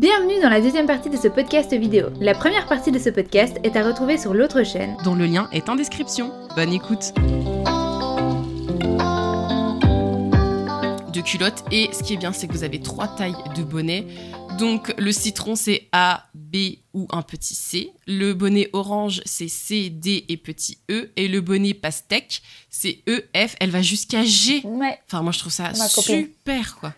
Bienvenue dans la deuxième partie de ce podcast vidéo. La première partie de ce podcast est à retrouver sur l'autre chaîne, dont le lien est en description. Bonne écoute De culottes, et ce qui est bien, c'est que vous avez trois tailles de bonnets. Donc le citron, c'est A, B ou un petit C. Le bonnet orange, c'est C, D et petit E. Et le bonnet pastèque, c'est E, F. Elle va jusqu'à G. Enfin, moi, je trouve ça super, quoi.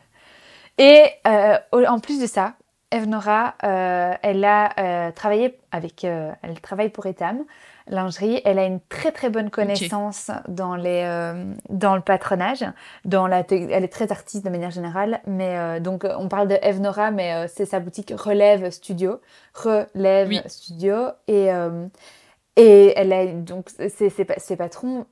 Et euh, en plus de ça, Evnora, Nora, euh, elle a euh, travaillé avec, euh, elle travaille pour Etam Lingerie. Elle a une très très bonne connaissance dans les, dans le patronage, dans la, elle est très artiste de manière générale. Mais donc on parle de Evnora, mais c'est sa boutique Relève Studio, Relève Studio, et et elle a donc ses, patrons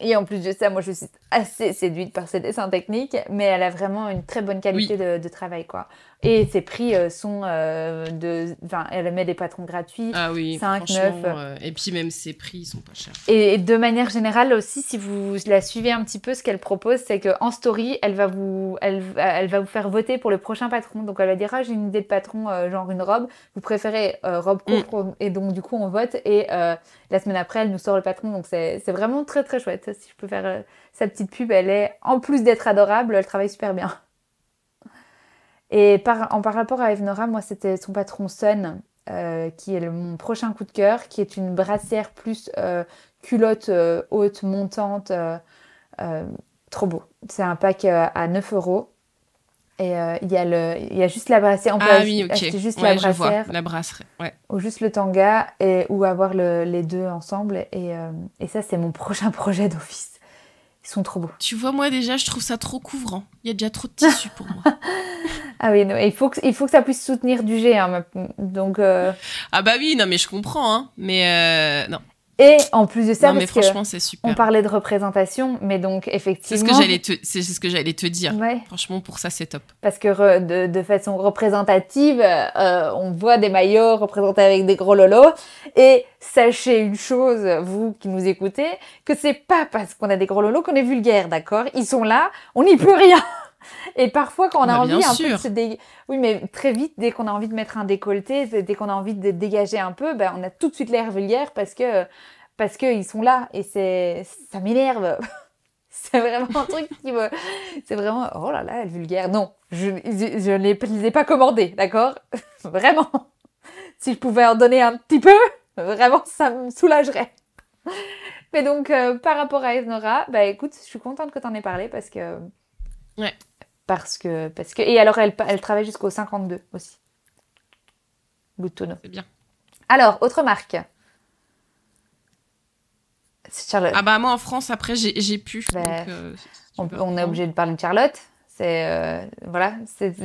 et en plus de ça, moi, je suis assez séduite par ses dessins techniques, mais elle a vraiment une très bonne qualité de, de, travail, quoi. Et ses prix euh, sont euh, de. Enfin, elle met des patrons gratuits. Ah oui, 5, 9. Euh, et puis même ses prix sont pas chers. Et, de manière générale aussi, si vous la suivez un petit peu, ce qu'elle propose, c'est qu'en story, elle va, vous, elle, elle, va vous faire voter pour le prochain patron. Donc elle va dire Ah, j'ai une idée de patron, genre une robe. Vous préférez robe courte. Mm. Et donc, du coup, on vote. Et la semaine après, elle nous sort le patron. Donc c'est vraiment très très chouette. Si je peux faire sa petite pub, elle est, en plus d'être adorable, elle travaille super bien. Et par, en, par rapport à Evnora, moi, c'était son patron Sun, euh, qui est mon prochain coup de cœur, qui est une brassière plus euh, culotte euh, haute, montante. trop beau. C'est un pack à 9 euros. Et il y, a le, y a juste la brassière. ah, juste la brassière. la brasserie, Ou juste le tanga, et, ou avoir les deux ensemble. Et, et ça, c'est mon prochain projet d'office. Ils sont trop beaux. Tu vois, moi déjà, je trouve ça trop couvrant. Il y a déjà trop de tissu pour moi. Ah oui, non, il, faut que, il faut que ça puisse soutenir du G. Hein, donc, euh. Ah bah oui, non, mais je comprends. Hein, mais euh, non. Et en plus de ça, franchement, on parlait de représentation, mais donc effectivement. C'est ce que j'allais te, c'est ce que j'allais te dire. Franchement, pour ça, c'est top. Parce que de, façon représentative, euh, on voit des maillots représentés avec des gros lolos. Et sachez une chose, vous qui nous écoutez, que c'est pas parce qu'on a des gros lolos qu'on est vulgaire, d'accord Ils sont là, on n'y peut rien. Et parfois, quand on a bah, envie un peu de se Oui, mais très vite, dès qu'on a envie de mettre un décolleté, dès qu'on a envie de dégager un peu, ben, on a tout de suite l'air vulgaire parce que, parce que sont là et c'est, ça m'énerve. c'est vraiment un truc qui me, c'est vraiment, oh là là, elle vulgaire. Non, je, ne les ai pas commandés, d'accord? vraiment. Si je pouvais en donner un petit peu, vraiment, ça me soulagerait. Mais donc, euh, par rapport à Esnora, bah écoute, je suis contente que tu en aies parlé parce que Ouais. Parce que, parce que... Et alors, elle, elle travaille jusqu'au 52 aussi. bouton C'est bien. Alors, autre marque. Charlotte. Ah bah moi en France après j'ai pu. Ben, euh, on, est obligé de parler de Charlotte. C'est euh, voilà.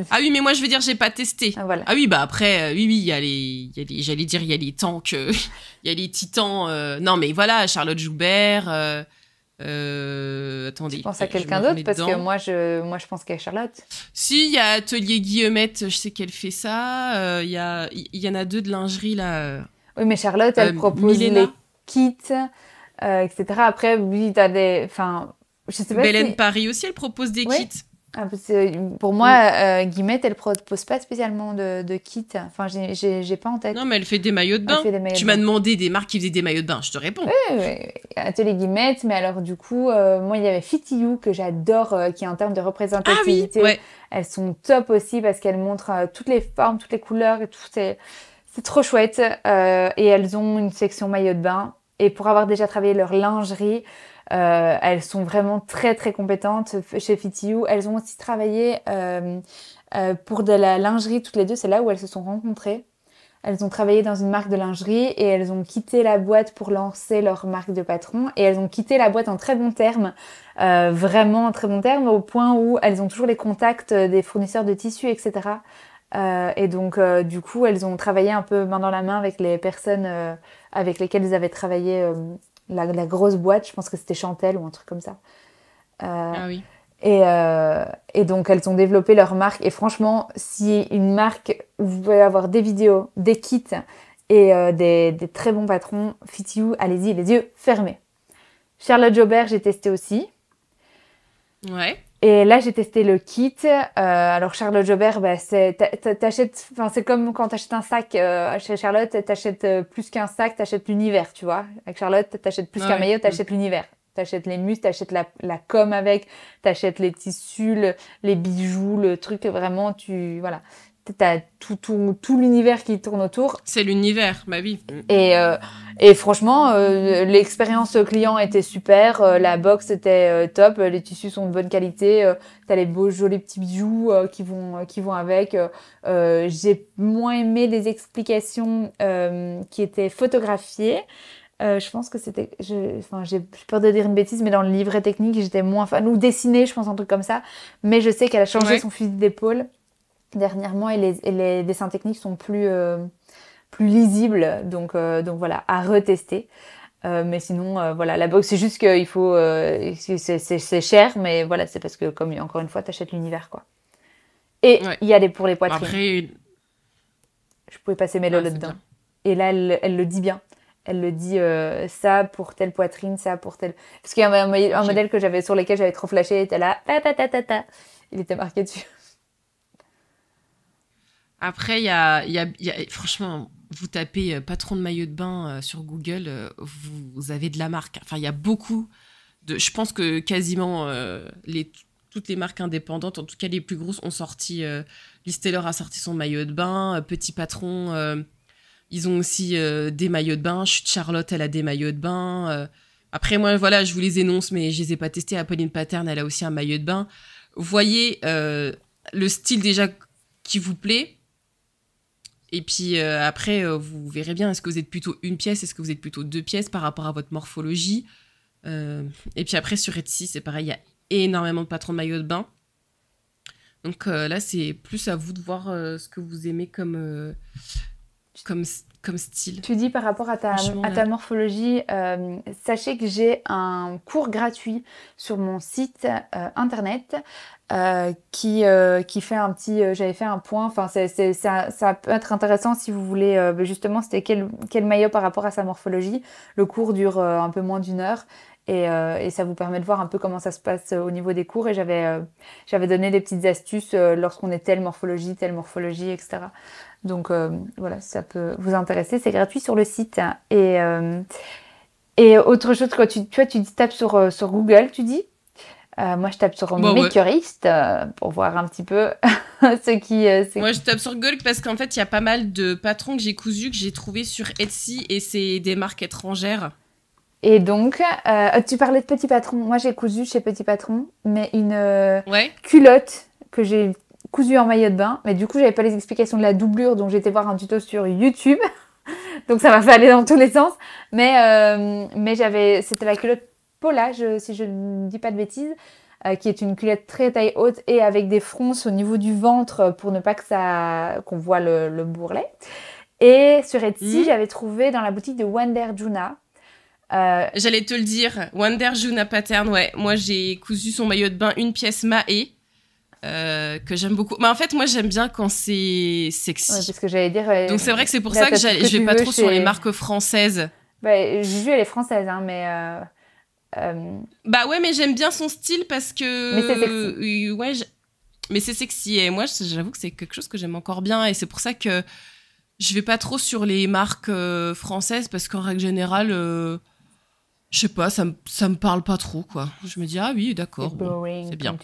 Ah oui mais moi je veux dire j'ai pas testé. Ah, voilà. ah, oui bah après euh, oui oui il y a les, les j'allais dire il y a les tanks, il y a les titans. non mais voilà Charlotte Joubert. Euh, attendez. Tu penses à quelqu'un d'autre parce que moi je, moi je pense qu'à Charlotte. Si, il y a Atelier Guillemette, je sais qu'elle fait ça. Euh, il y, a, il y en a deux de lingerie là. Euh, oui, mais Charlotte, elle propose des les kits, etc. Après, oui, t'as des. Enfin, je sais pas. Paris aussi, elle propose des kits. Ah, pour moi, euh, Guillemette, elle propose pas spécialement de, de kit. Enfin, j'ai pas en tête. Non, mais elle fait des maillots de bain. tu m'as demandé des marques qui faisaient des maillots de bain, je te réponds. Oui, oui. Atelier Guillemette, mais alors du coup, euh, moi, il y avait FITIOU que j'adore, qui euh, qui en termes de représentativité, ah elles sont top aussi parce qu'elles montrent euh, toutes les formes, toutes les couleurs et tout. C'est trop chouette. et elles ont une section maillot de bain. Et pour avoir déjà travaillé leur lingerie, euh, elles sont vraiment très très compétentes chez FITIOU. Elles ont aussi travaillé euh, euh, pour de la lingerie toutes les deux. C'est là où elles se sont rencontrées. Elles ont travaillé dans une marque de lingerie et elles ont quitté la boîte pour lancer leur marque de patron. Et elles ont quitté la boîte en très bon terme, euh, vraiment en très bon terme, au point où elles ont toujours les contacts des fournisseurs de tissus, etc. Euh, et donc, du coup, elles ont travaillé un peu main dans la main avec les personnes avec lesquelles elles avaient travaillé la, grosse boîte, je pense que c'était Chantel ou un truc comme ça. Euh, ah oui. Euh, et, donc, elles ont développé leur marque. Et franchement, si une marque, vous pouvez avoir des vidéos, des kits et euh, des, des, très bons patrons, Fit allez-y, les yeux fermés. Charlotte Jobert, j'ai testé aussi. Ouais. Et là, j'ai testé le kit. Euh, alors, Charlotte Jobert, bah, c'est, enfin, c'est comme quand t'achètes un sac euh, chez Charlotte, t'achètes euh, plus qu'un sac, t'achètes l'univers, tu vois. Avec Charlotte, t'achètes plus ah qu'un maillot, maillot, t'achètes mm. l'univers. T'achètes les muscles, t'achètes la, la com avec, t'achètes les tissus, les bijoux, le truc, vraiment, tu, voilà t'as tout, tout, l'univers qui tourne autour. C'est l'univers, ma bah vie. Euh, et, franchement, euh, l'expérience client était super, euh, la box était top, les tissus sont de bonne qualité, t'as les beaux jolis petits bijoux qui vont qui vont avec. J'ai moins aimé les explications qui étaient photographiées. je pense que c'était, enfin, j'ai peur de dire une bêtise, mais dans le livret technique, j'étais moins fan ou dessiné, je pense un truc comme ça. Mais je sais qu'elle a changé son fusil d'épaule dernièrement et les, les dessins techniques sont plus, euh, plus lisibles. Donc, euh, donc voilà, à retester. Euh, mais sinon, voilà, la box, c'est juste qu'il faut, c'est cher, mais voilà, c'est parce que comme encore une fois, t'achètes l'univers, quoi. Et il y a des pour les poitrines. Après, je pouvais passer mes le dedans Et là, elle, elle, le dit bien. Elle le dit ça pour telle poitrine, ça pour telle. Parce qu'il y avait un, modèle que j'avais sur lequel j'avais trop flashé, était là, ta ta ta ta ta. Il était marqué dessus. Après, il y a, y a, Franchement, vous tapez euh, patron de maillot de bain euh, sur Google, euh, vous, avez de la marque. Enfin, il y a beaucoup de. Je pense que quasiment les, toutes les marques indépendantes, en tout cas les plus grosses, ont sorti. Euh, Taylor a sorti son maillot de bain. Petit Patron, ils ont aussi des maillots de bain. Chute Charlotte, elle a des maillots de bain. après, moi, voilà, je vous les énonce, mais je les ai pas testés. Apolline Pattern, elle a aussi un maillot de bain. Voyez le style déjà qui vous plaît et puis euh, après, euh, vous verrez bien, est-ce que vous êtes plutôt une pièce, est-ce que vous êtes plutôt deux pièces par rapport à votre morphologie. Euh, et puis après, sur Etsy, c'est pareil, il y a énormément de patrons de maillots de bain. Donc là, c'est plus à vous de voir ce que vous aimez comme, style. Tu dis par rapport à ta, morphologie, sachez que j'ai un cours gratuit sur mon site internet euh, qui, euh, qui fait un petit. Euh, j'avais fait un point. Enfin, c'est, ça, ça, peut être intéressant si vous voulez. Bah, justement, c'était quel, quel, maillot par rapport à sa morphologie. Le cours dure un peu moins d'une heure. Et, et, ça vous permet de voir un peu comment ça se passe au niveau des cours. Et j'avais, j'avais donné des petites astuces lorsqu'on est telle morphologie, telle morphologie, etc. Donc voilà, ça peut vous intéresser. C'est gratuit sur le site. Et, et autre chose, quoi tu, tu, tu tapes sur, sur Google, tu dis, euh, moi, je tape sur bon, euh, pour voir un petit peu ce qui. Euh, moi, je tape sur Google parce qu'en fait, il y a pas mal de patrons que j'ai cousus que j'ai trouvé sur Etsy et c'est des marques étrangères. Et donc, tu parlais de Petit Patron. Moi, j'ai cousu chez Petit Patron, mais une culotte que j'ai cousue en maillot de bain. Mais du coup, j'avais pas les explications de la doublure, donc j'étais voir un tuto sur YouTube. Donc ça m'a fait aller dans tous les sens. Mais, mais j'avais, c'était la culotte Paula, euh, si je ne dis pas de bêtises, euh, qui est une culotte très taille haute et avec des fronces au niveau du ventre pour ne pas que ça qu'on voit le, le, bourrelet. Et sur Etsy, hmm. j'avais trouvé dans la boutique de Wonder Juna. Euh, j'allais te le dire, Wonder Juna Pattern, ouais. Moi, j'ai cousu son maillot de bain une pièce Mae. Euh, que j'aime beaucoup. Mais en fait, moi, j'aime bien quand c'est sexy. c'est ce que j'allais dire. Donc, c'est vrai que c'est pour bah, ça que, je je vais pas trop sur les marques françaises. Bah, Juju, elle est française, hein, mais euh, bah ouais, mais j'aime bien son style parce que. Mais c'est sexy. Euh, ouais, mais c'est sexy. Et moi, j'avoue que c'est quelque chose que j'aime encore bien. Et c'est pour ça que je vais pas trop sur les marques euh, françaises parce qu'en règle générale, je sais pas, ça, ça me parle pas trop, quoi. Je me dis, ah oui, d'accord. c'est bien.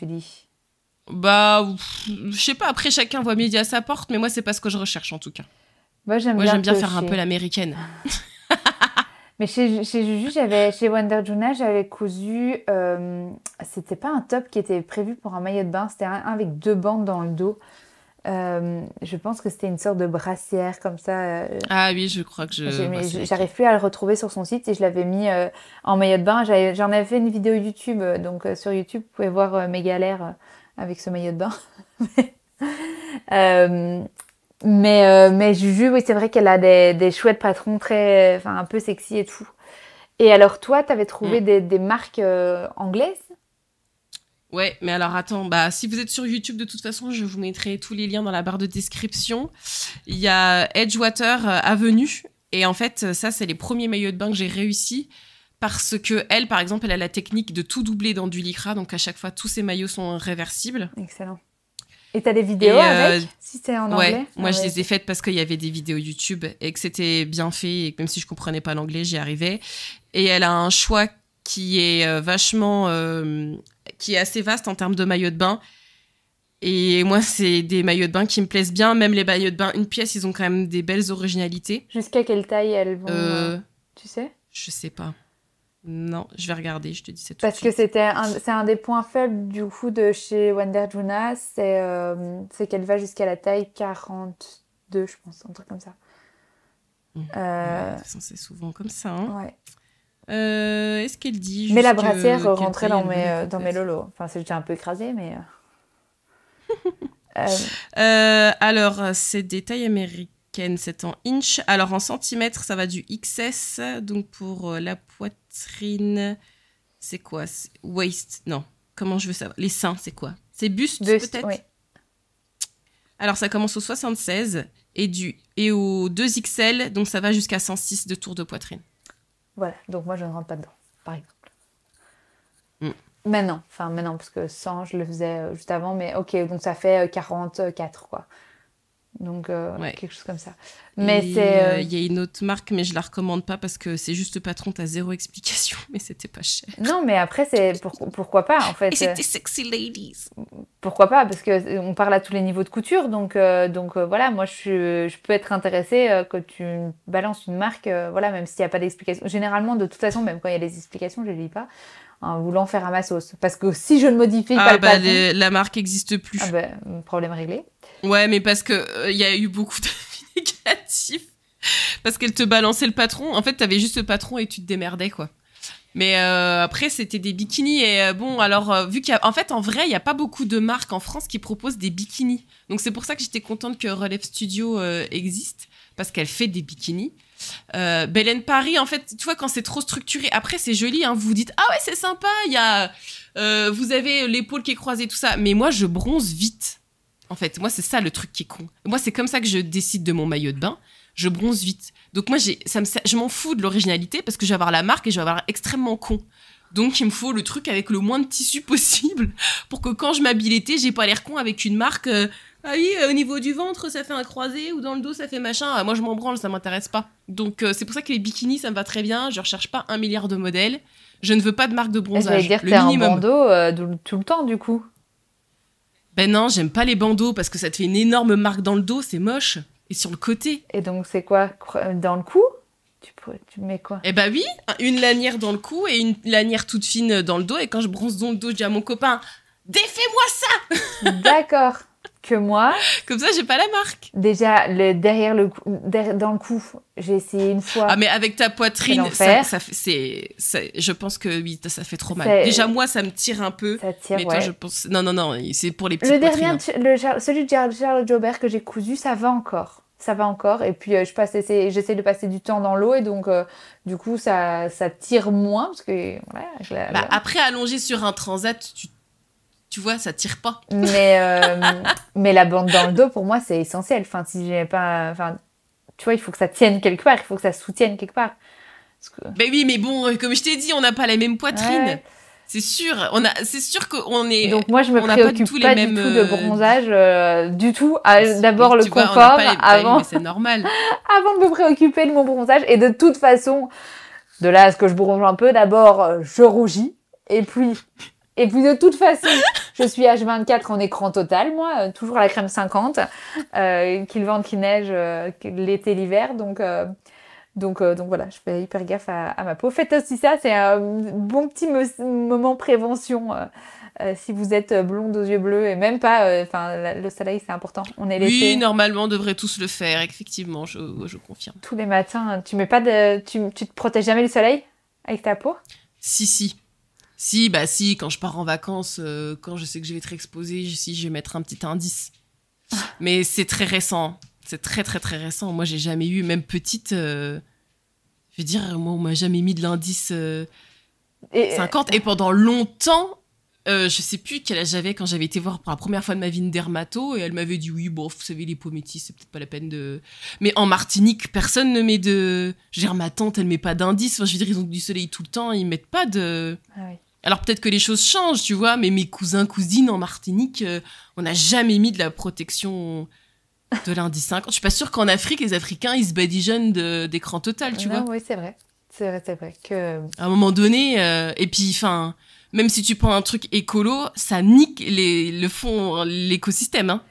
Bah, je sais pas, après chacun voit midi à sa porte, mais moi, c'est pas ce que je recherche en tout cas. moi, j'aime bien, bien faire un peu l'américaine. Mais chez, Juju, j'avais, chez Wonder Juna, j'avais cousu. Euh, c'était pas un top qui était prévu pour un maillot de bain, c'était un, avec deux bandes dans le dos. Euh, je pense que c'était une sorte de brassière comme ça. Euh, ah oui, je crois que je. J'arrive plus à le retrouver sur son site et je l'avais mis euh, en maillot de bain. J'en avais, fait une vidéo YouTube, donc sur YouTube, vous pouvez voir mes galères avec ce maillot de bain. Mais, euh, mais Juju, oui, c'est vrai qu'elle a des, des, chouettes patrons très, un peu sexy et tout. Et alors, toi, t'avais trouvé mm. des, marques euh, anglaises Ouais, mais alors attends, bah si vous êtes sur YouTube de toute façon, je vous mettrai tous les liens dans la barre de description. Il y a Edgewater euh, Avenue et en fait, ça c'est les premiers maillots de bain que j'ai réussi parce que elle, par exemple, elle a la technique de tout doubler dans du lycra, donc à chaque fois tous ses maillots sont réversibles. Excellent. Et t'as des vidéos euh, avec Si c'est en anglais Moi, ah je les ai faites parce qu'il y avait des vidéos YouTube et que c'était bien fait. Et que même si je comprenais pas l'anglais, j'y arrivais. Et elle a un choix qui est euh, vachement. Euh, qui est assez vaste en termes de maillots de bain. Et moi, c'est des maillots de bain qui me plaisent bien. Même les maillots de bain, une pièce, ils ont quand même des belles originalités. Jusqu'à quelle taille elles vont Tu sais Je sais pas. Non, je vais regarder, je te dis c'est tout. Parce que c'était c'est un des points faibles du coup de chez Wanderjuna, euh, c'est qu'elle va jusqu'à la taille 42, je pense, un truc comme ça. Mmh. Euh, c'est souvent comme ça. Hein. Euh, est-ce qu'elle dit Mais la brassière rentrait dans mes, dans mes lolos. Enfin, j'étais un peu écrasé, mais. alors, c'est des tailles américaines c'est en inch. Alors en centimètres, ça va du XS. Donc pour euh, la poitrine, c'est quoi Waist, non. Comment je veux savoir Les seins, c'est quoi C'est buste, peut-être Alors ça commence au 76 et, du, et au 2XL, donc ça va jusqu'à 106 de tour de poitrine. Voilà, donc moi je ne rentre pas dedans, par exemple. Mm. Maintenant, enfin maintenant, parce que 100, je le faisais euh, juste avant, mais ok, donc ça fait 44, euh, quoi. Donc, euh, quelque chose comme ça. Mais c'est. Euh, euh, il y a une autre marque, mais je la recommande pas parce que c'est juste le patron, t'as zéro explication, mais c'était pas cher. Non, mais après, c'est pourquoi pas, en fait. Et c'était sexy ladies. Pourquoi pas, parce que on parle à tous les niveaux de couture, donc, donc voilà, moi, je, je peux être intéressée quand tu balances une marque, voilà, même s'il n'y a pas d'explication. Généralement, de toute façon, même quand il y a des explications, je les lis pas en voulant faire à ma sauce. Parce que si je ne modifie ah, pas le bah, patron, la marque n'existe plus. Ah bah, problème réglé. Ouais, mais parce que euh, il y a eu beaucoup de négatifs. Parce qu'elle te balançait le patron. En fait, t'avais juste le patron et tu te démerdais, quoi. Mais euh, après, c'était des bikinis. Et euh, bon, alors, vu qu'il En fait, en vrai, il n'y a pas beaucoup de marques en France qui proposent des bikinis. Donc, c'est pour ça que j'étais contente que Relève Studio existe, parce qu'elle fait des bikinis. Euh, Belle Paris, en fait, tu vois, quand c'est trop structuré, après, c'est joli, hein, vous vous dites, ah ouais, c'est sympa, il y euh, vous avez l'épaule qui est croisée, tout ça. Mais moi, je bronze vite. En fait, moi, c'est ça le truc qui est con. Moi, c'est comme ça que je décide de mon maillot de bain. Je bronze vite. Donc, moi, j'ai, ça je m'en fous de l'originalité parce que je vais avoir la marque et je vais avoir extrêmement con. Donc, il me faut le truc avec le moins de tissu possible pour que quand je m'habille j'ai pas l'air con avec une marque. Euh, ah oui, euh, au niveau du ventre, ça fait un croisé, ou dans le dos, ça fait machin. Ah, moi, je m'en branle, ça m'intéresse pas. Donc, euh, c'est pour ça que les bikinis, ça me va très bien. Je ne recherche pas un milliard de modèles. Je ne veux pas de marque de bronzage. Je dire le minimum. un bandeau euh, tout le temps, du coup. Ben non, j'aime pas les bandeaux parce que ça te fait une énorme marque dans le dos, c'est moche. Et sur le côté. Et donc, c'est quoi Dans le cou tu, tu, mets quoi Eh ben oui, une lanière dans le cou et une lanière toute fine dans le dos. Et quand je bronze dans le dos, je dis à mon copain Défais-moi ça D'accord que moi. Comme ça, j'ai pas la marque. Déjà, le, derrière le derrière, dans le cou, j'ai essayé une fois. Ah mais avec ta poitrine, ça, c'est, je pense que oui, ça fait trop mal. Déjà moi, ça me tire un peu. Ça tire, mais toi, je pense, non non non, c'est pour les petites Le dernier, celui de Charles Jobert que j'ai cousu, ça va encore ça va encore. Et puis euh, je passe, j'essaie de passer du temps dans l'eau et donc euh, du coup ça, ça tire moins parce que bah, après allongé sur un transat, tu tu vois, ça tire pas. Mais, euh, mais la bande dans le dos, pour moi, c'est essentiel. Enfin, si j'ai pas. Enfin, tu vois, il faut que ça tienne quelque part, il faut que ça soutienne quelque part. Ben oui, mais bon, euh, comme je t'ai dit, on n'a pas la même poitrine. C'est sûr, on a, c'est sûr qu'on est. Donc moi, je me préoccupe pas, du tout de euh, bronzage, du tout. Ah, d'abord le avant. c'est normal. avant de me préoccuper de mon bronzage, et de toute façon, de là à ce que je bronze un peu, d'abord je rougis, et puis et puis de toute façon, je suis H24 en écran total, moi, euh, toujours à la crème 50, euh, qu'il vente, qu'il neige, euh, l'été, l'hiver. Donc, donc, donc voilà, je fais hyper gaffe à, ma peau. Faites aussi ça, c'est un bon petit moment prévention. si vous êtes blonde aux yeux bleus et même pas, enfin le soleil c'est important. On est l'été. Oui, normalement on devrait tous le faire, effectivement, je, confirme. Tous les matins, tu mets pas de, tu, te protèges jamais du soleil avec ta peau Si si. Si, bah si, quand je pars en vacances, euh, quand je sais que je vais être exposée, si je vais mettre un petit indice. Mais c'est très récent. C'est très très très récent. Moi, j'ai jamais eu, même petite. Euh, je veux dire, moi, on m'a jamais mis de l'indice 50. Euh, et pendant longtemps, je sais plus quel âge j'avais quand j'avais été voir pour la première fois de ma vie une dermato et elle m'avait dit oui, bon, vous savez, les peaux c'est peut-être pas la peine de. Mais en Martinique, personne ne met de. Je ma tante, elle met pas d'indice. Enfin, je veux dire, ils ont du soleil tout le temps, ils mettent pas de. Ah alors peut-être que les choses changent, tu vois, mais mes cousins, cousines en Martinique, euh, on n'a jamais mis de la protection de lundi 50. Je suis pas sûre qu'en Afrique, les Africains, ils se badigeonnent d'écran total, tu vois. Oui, c'est vrai. C'est vrai, c'est vrai. Que... À un moment donné, euh, et puis, enfin, même si tu prends un truc écolo, ça nique le fond, l'écosystème. Hein.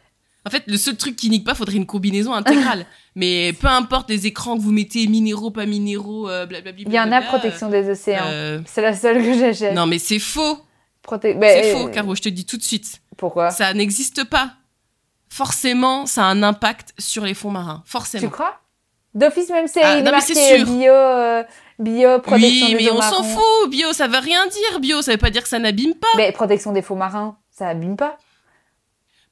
En fait, le seul truc qui nique pas, faudrait une combinaison intégrale. Mais peu importe les écrans que vous mettez, minéraux, pas minéraux, euh, blablabla. Il y en a protection des océans. Euh, c'est la seule que j'achète. Non, mais c'est faux. Bah, c'est faux, euh, Caro, je te dis tout de suite. Pourquoi Ça n'existe pas. Forcément, ça a un impact sur les fonds marins. Forcément. Tu crois D'office, même ah, c'est ah, marqué bio, bio, protection oui, mais on s'en fout. Bio, ça veut rien dire. Bio, ça veut pas dire que ça n'abîme pas. Mais protection des fonds marins, ça abîme pas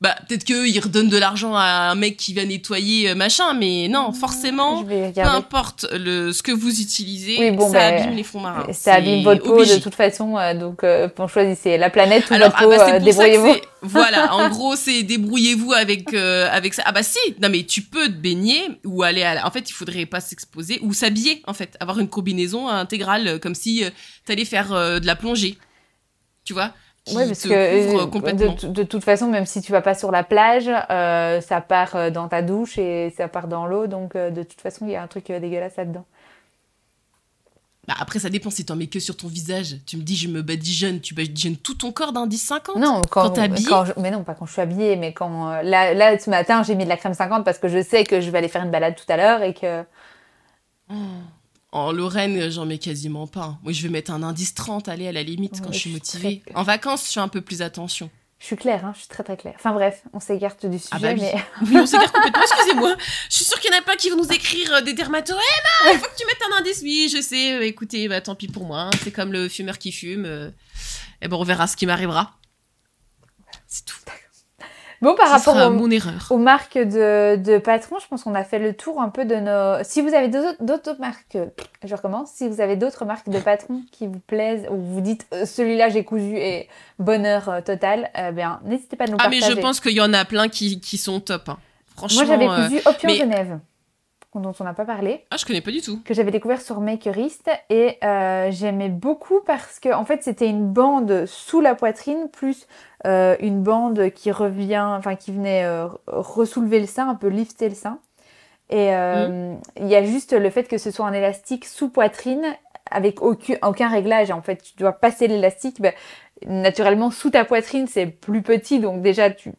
bah peut-être qu'ils redonnent de l'argent à un mec qui va nettoyer euh, machin, mais non, forcément, peu importe le, ce que vous utilisez, ça ben, abîme les fonds marins. Ça abîme votre peau de toute façon, euh, donc euh, bon, la planète ou Alors, votre ah bah, peau, euh, débrouillez-vous. voilà, en gros, c'est débrouillez-vous avec avec ça. Ah bah si, non mais tu peux te baigner ou aller à la... En fait, il faudrait pas s'exposer ou s'habiller en fait, avoir une combinaison intégrale comme si tu t'allais faire de la plongée. Tu vois oui, parce que, euh, De, toute façon, même si tu vas pas sur la plage, euh, ça part euh, dans ta douche et ça part dans l'eau, donc de toute façon, il y a un truc dégueulasse là-dedans. Bah, après, ça dépend si t'en mets que sur ton visage. Tu me dis, je me badigeonne, tu badigeonnes tout ton corps d'un 10-50 Non, quand, tu mais non, pas quand je suis habillée, mais quand. là, ce matin, j'ai mis de la crème 50 parce que je sais que je vais aller faire une balade tout à l'heure et que. Oh. En Lorraine, euh, j'en mets quasiment pas. Hein. Moi, je vais mettre un indice 30, aller à la limite, quand je suis motivée. En vacances, je fais un peu plus attention. Je suis claire, hein, je suis très très claire. Enfin bref, on s'écarte du ah, sujet, bah mais... on complètement, excusez-moi. Je suis sûre qu'il n'y en a pas qui vont nous écrire euh, des dermatos. Eh ben, il faut que tu mettes un indice. Oui, je sais, euh, écoutez, bah, tant pis pour moi. Hein. C'est comme le fumeur qui fume. Eh ben, on verra ce qui m'arrivera. C'est tout. Bon, par rapport aux, marques de, de patrons, je pense qu'on a fait le tour un peu de nos. Si vous avez d'autres marques, je recommence. Si vous avez d'autres marques de patrons qui vous plaisent, ou vous dites euh, celui-là j'ai cousu et bonheur euh, total, eh bien n'hésitez pas à nous partager. Ah, mais je pense qu'il y en a plein qui, sont top. Franchement. Moi j'avais euh, cousu Opium Genève dont on n'a pas parlé. Ah, je connais pas du tout. Que j'avais découvert sur Makerist et euh, j'aimais beaucoup parce que en fait c'était une bande sous la poitrine plus euh, une bande qui revient, enfin qui venait euh, ressoulever le sein, un peu lifter le sein. Et mm. il y a juste le fait que ce soit un élastique sous poitrine avec aucun, réglage. En fait, tu dois passer l'élastique. Ben, naturellement, sous ta poitrine, c'est plus petit, donc déjà tu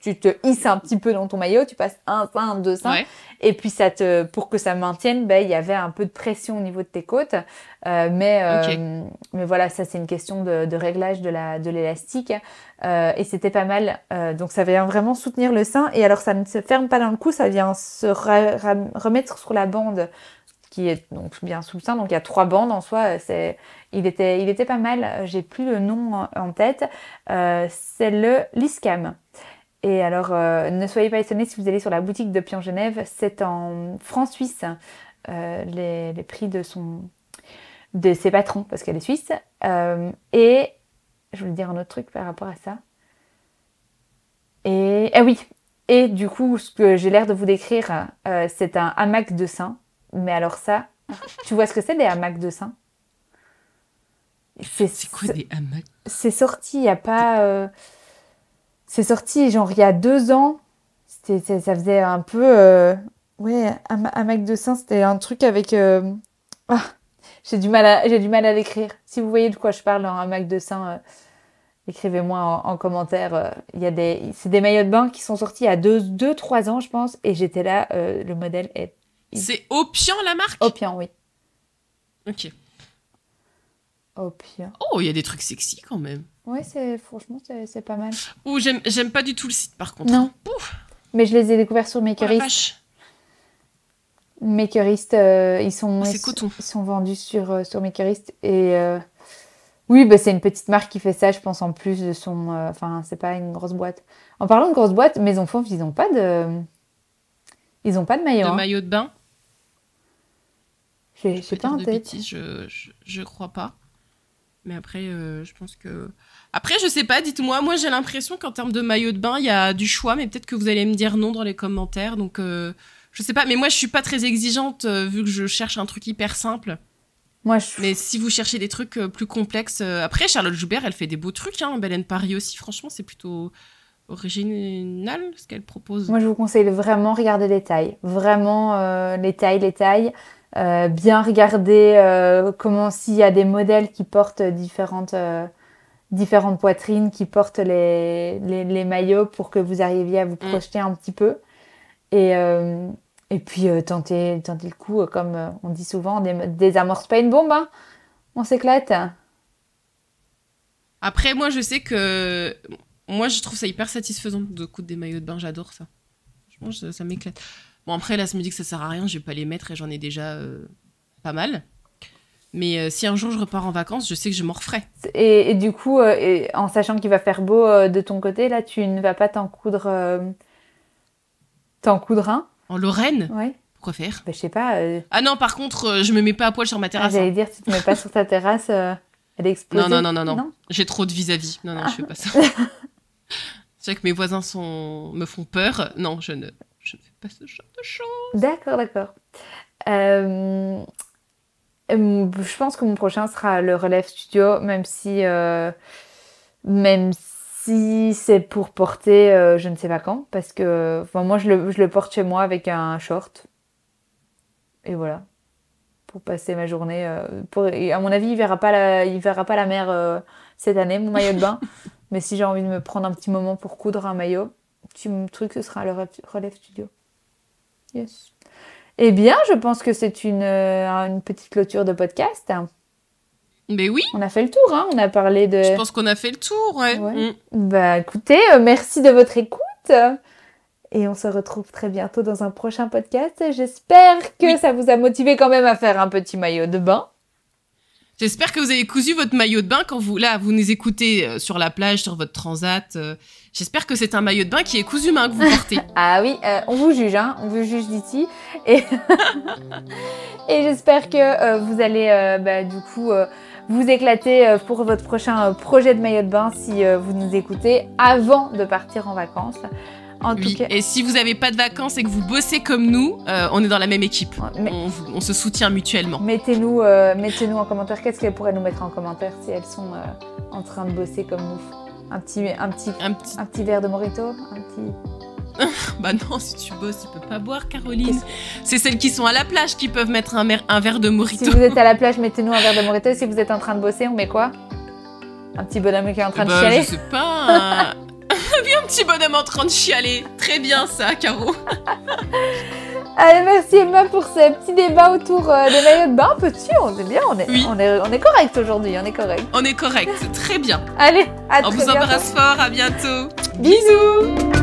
tu, te hisses un petit peu dans ton maillot, tu passes un sein, deux seins, et puis ça te, pour que ça maintienne, ben, il y avait un peu de pression au niveau de tes côtes, euh, mais euh, mais voilà, ça c'est une question de, réglage de de l'élastique, euh, et c'était pas mal. donc ça vient vraiment soutenir le sein, et alors ça ne se ferme pas dans le cou, ça vient se remettre sur la bande qui est donc bien sous le sein. Donc il y a trois bandes en soi. il était, il était pas mal. J'ai plus le nom en tête. c'est le Liscam. Et alors, euh, ne soyez pas étonnés si vous allez sur la boutique de Pion Genève, c'est en francs suisse euh, les, prix de, son, de ses patrons, parce qu'elle est suisse. Euh, et je voulais dire un autre truc par rapport à ça. Et ah oui, et du coup, ce que j'ai l'air de vous décrire, c'est un hamac de sein. Mais alors ça, tu vois ce que c'est des hamacs de sein C'est quoi des hamacs C'est sorti il n'y a pas c'est sorti genre il y a deux ans. C'était, ça faisait un peu. Oui, euh, ouais, un, Mac de sein, c'était un truc avec. Euh, ah, j'ai du mal à, j'ai du mal à l'écrire. Si vous voyez de quoi je parle, un Mac de sein, euh, écrivez-moi en, commentaire. Il y a des, c'est des maillots de bain qui sont sortis il y a deux, deux, trois ans, je pense. Et j'étais là, le modèle est. C'est Opian la marque. Opian, oui. Ok. Oh, il y a des trucs sexy quand même. Ouais, c'est franchement, c'est pas mal. Ou j'aime pas du tout le site par contre. Non. Mais je les ai découverts sur oh Makerist. Oh, Makerist, euh, ils sont ils, oh, sont vendus sur euh, sur Makerist et euh, oui, bah, c'est une petite marque qui fait ça, je pense en plus de son, enfin c'est pas une grosse boîte. En parlant de grosse boîte, mes enfants, ils ont pas de, ils ont pas de maillot. De hein. maillot de bain. Je sais pas en tête. je, je, je crois pas. Mais après, euh, je pense que. Après, je sais pas, dites-moi. Moi, j'ai l'impression qu'en termes de maillot de bain, il y a du choix, mais peut-être que vous allez me dire non dans les commentaires. Donc, euh, je sais pas. Mais moi, je suis pas très exigeante euh, vu que je cherche un truc hyper simple. Moi, je... Mais si vous cherchez des trucs plus complexes. Après, Charlotte Joubert, elle fait des beaux trucs. Hein. Baleine Paris aussi, franchement, c'est plutôt original ce qu'elle propose. Moi, je vous conseille de vraiment regarder les tailles. Vraiment, les tailles, les tailles. Euh, bien regarder euh, comment s'il y a des modèles qui portent différentes, euh, différentes poitrines, qui portent les, maillots pour que vous arriviez à vous mm. projeter un petit peu. Et, et puis tenter, tenter, le coup, comme on dit souvent, des, des amorces pas une bombe, hein. on s'éclate. Après, moi, je sais que... Moi, je trouve ça hyper satisfaisant de coudre des maillots de bain, j'adore ça. Je pense ça m'éclate. Bon, après, là, ça me dit que ça sert à rien, je vais pas les mettre et j'en ai déjà euh, pas mal. Mais euh, si un jour je repars en vacances, je sais que je m'en referai. Et, du coup, euh, et en sachant qu'il va faire beau de ton côté, là, tu ne vas pas t'en coudre, t'en coudre un En Lorraine Ouais. Pourquoi faire bah, Je sais pas. Ah non, par contre, je me mets pas à poil sur ma ah, terrasse. J'allais hein. dire, tu te mets pas sur ta terrasse, elle explose. Non, non, non, non, J'ai trop de vis-à-vis. Non, non, je fais pas ça. C'est que mes voisins sont... me font peur. Non, je ne ce genre de D'accord, d'accord. Euh, hum, je pense que mon prochain sera le Relève Studio, même si, euh, si c'est pour porter euh, je ne sais pas quand, parce que moi je le, je le, porte chez moi avec un short. Et voilà. Pour passer ma journée. Pour, à mon avis, il verra verra pas la mer cette année, mon maillot de bain. Mais si j'ai envie de me prendre un petit moment pour coudre un maillot, petit truc, ce sera le Relève Studio. Yes. Eh bien, je pense que c'est une, euh, une petite clôture de podcast. Mais oui. On a fait le tour, hein. On a parlé de. Je pense qu'on a fait le tour, ouais. Mm. Bah, écoutez, euh, merci de votre écoute. Et on se retrouve très bientôt dans un prochain podcast. J'espère que ça vous a motivé quand même à faire un petit maillot de bain. J'espère que vous avez cousu votre maillot de bain quand vous, là, vous nous écoutez euh, sur la plage, sur votre transat. Euh. J'espère que c'est un maillot de bain qui est cousu main que vous portez. ah oui, euh, on vous juge, hein, on vous juge d'ici. Et, et j'espère que vous allez, bah, du coup, vous éclater pour votre prochain projet de maillot de bain si vous nous écoutez avant de partir en vacances. Et si vous n'avez pas de vacances et que vous bossez comme nous, euh, on est dans la même équipe. On, se soutient mutuellement. Euh, mettez-nous en commentaire qu'est-ce qu'elles pourraient nous mettre en commentaire si elles sont euh, en train de bosser comme nous. Un petit, un petit, un petit... verre de morito un bah non, si tu bosses, tu peux pas boire, Caroline. C'est celles qui sont à la plage qui peuvent mettre un, verre de morito. Si vous êtes à la plage, mettez-nous un verre de morito. Si vous êtes en train de bosser, on met quoi Un petit bonhomme qui est en train de eh ben, chialer Je sais pas. petit bonhomme en train de chialer. Très bien ça, Caro. Allez, merci Emma pour ce petit débat autour euh, des maillots de bain. Petit, on est bien, on est, correct aujourd'hui, on est correct. On est correct, très bien. Allez, à On vous embrasse fort, à bientôt. Bisous.